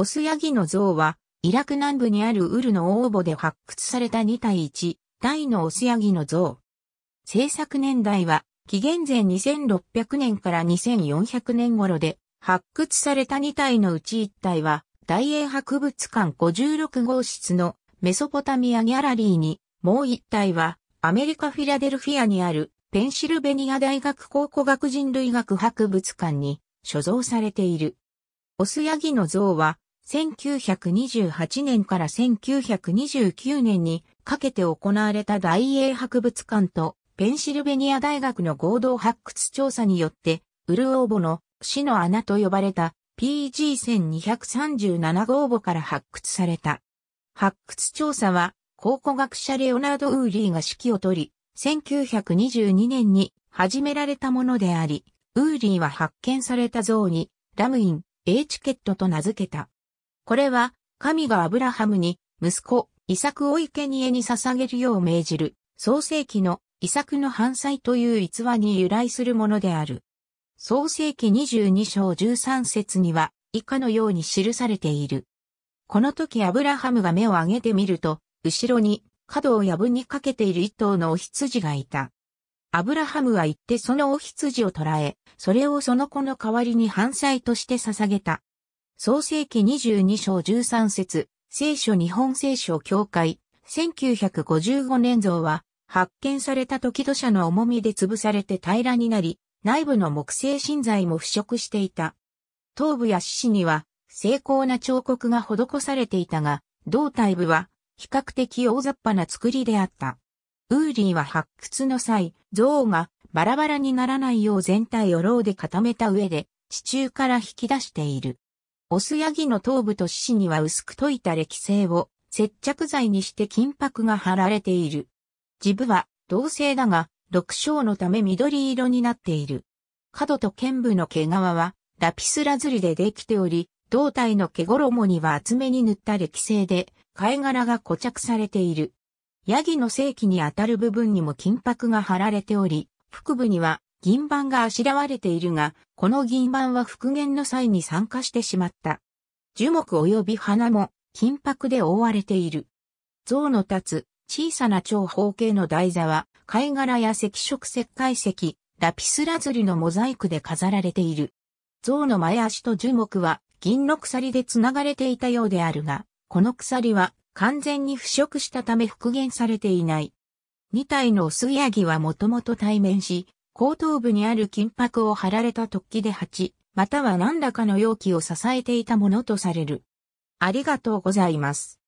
オスヤギの像は、イラク南部にあるウルの応募で発掘された2対1大のオスヤギの像。制作年代は、紀元前2600年から2400年頃で、発掘された2体のうち1体は、大英博物館56号室のメソポタミアギャラリーに、もう1体は、アメリカフィラデルフィアにあるペンシルベニア大学考古学人類学博物館に所蔵されている。オスヤギの像は1928年から1929年にかけて行われた大英博物館とペンシルベニア大学の合同発掘調査によって、ウルオーボの死の穴と呼ばれた PG1237 号墓から発掘された。発掘調査は考古学者レオナード・ウーリーが指揮を取り、1922年に始められたものであり、ウーリーは発見された像にラムイン、エイ・チケットと名付けた。これは、神がアブラハムに、息子、イサクを生贄に捧げるよう命じる、創世記のイサクの犯罪という逸話に由来するものである。創世記22章13節には、以下のように記されている。この時アブラハムが目を上げてみると、後ろに、角を藪にかけている一頭のお羊がいた。アブラハムは行ってそのお羊を捕らえ、それをその子の代わりに犯罪として捧げた。創世記22章13節、聖書日本聖書教会、1955年像は、発見された時土砂の重みで潰されて平らになり、内部の木製芯材も腐食していた。頭部や四肢には、精巧な彫刻が施されていたが、胴体部は、比較的大雑把な作りであった。ウーリーは発掘の際、像がバラバラにならないよう全体を牢で固めた上で、地中から引き出している。オスヤギの頭部と四肢には薄く溶いた歴性を接着剤にして金箔が貼られている。ジブは同性だが、六章のため緑色になっている。角と剣部の毛皮はラピスラズリでできており、胴体の毛衣には厚めに塗った歴性で、貝殻が固着されている。ヤギの正規にあたる部分にも金箔が貼られており、腹部には銀盤があしらわれているが、この銀盤は復元の際に酸化してしまった。樹木及び花も金箔で覆われている。像の立つ小さな長方形の台座は貝殻や赤色石灰石、ラピスラズリのモザイクで飾られている。像の前足と樹木は銀の鎖で繋がれていたようであるが、この鎖は完全に腐食したため復元されていない。二体のオスヤギはもともと対面し、後頭部にある金箔を貼られた突起で8、または何らかの容器を支えていたものとされる。ありがとうございます。